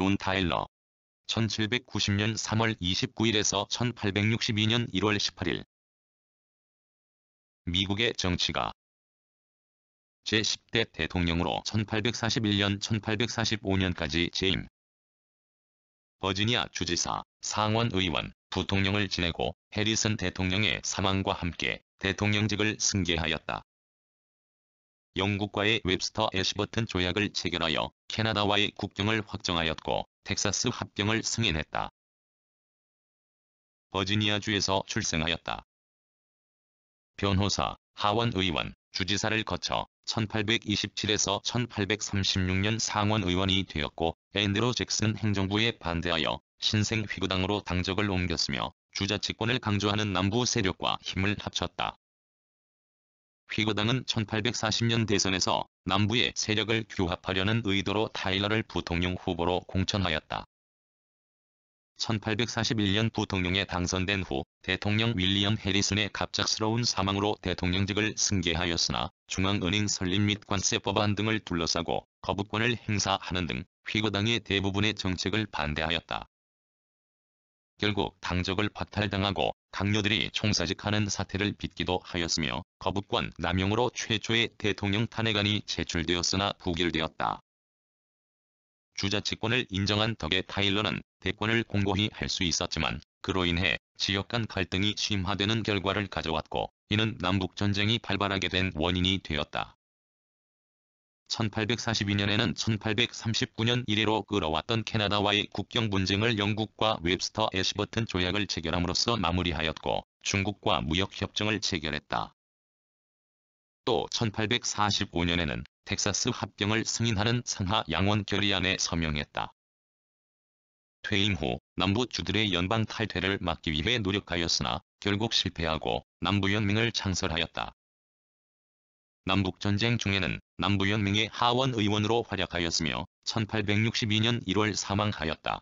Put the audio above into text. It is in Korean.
존 타일러 1790년 3월 29일에서 1862년 1월 18일 미국의 정치가 제10대 대통령으로 1841년 1845년까지 재임 버지니아 주지사, 상원의원, 부통령을 지내고 해리슨 대통령의 사망과 함께 대통령직을 승계하였다. 영국과의 웹스터 애시버튼 조약을 체결하여 캐나다와의 국경을 확정하였고 텍사스 합병을 승인했다. 버지니아주에서 출생하였다. 변호사, 하원의원, 주지사를 거쳐 1827에서 1836년 상원의원이 되었고 앤드로 잭슨 행정부에 반대하여 신생 휘구당으로 당적을 옮겼으며 주자치권을 강조하는 남부 세력과 힘을 합쳤다. 휘거당은 1840년 대선에서 남부의 세력을 규합하려는 의도로 타일러를 부통령 후보로 공천하였다. 1841년 부통령에 당선된 후 대통령 윌리엄 해리슨의 갑작스러운 사망으로 대통령직을 승계하였으나 중앙은행 설립 및 관세 법안 등을 둘러싸고 거부권을 행사하는 등 휘거당의 대부분의 정책을 반대하였다. 결국 당적을 박탈당하고 강요들이 총사직하는 사태를 빚기도 하였으며 거부권 남용으로 최초의 대통령 탄핵안이 제출되었으나 부결되었다. 주자치권을 인정한 덕에 타일러는 대권을 공고히 할 수 있었지만 그로 인해 지역 간 갈등이 심화되는 결과를 가져왔고 이는 남북전쟁이 발발하게 된 원인이 되었다. 1842년에는 1839년 이래로 끌어왔던 캐나다와의 국경 분쟁을 영국과 웹스터 애시버튼 조약을 체결함으로써 마무리하였고 중국과 무역협정을 체결했다. 또 1845년에는 텍사스 합병을 승인하는 상하 양원 결의안에 서명했다. 퇴임 후 남부 주들의 연방 탈퇴를 막기 위해 노력하였으나 결국 실패하고 남부연맹을 창설하였다. 남북전쟁 중에는 남부연맹의 하원의원으로 활약하였으며 1862년 1월 사망하였다.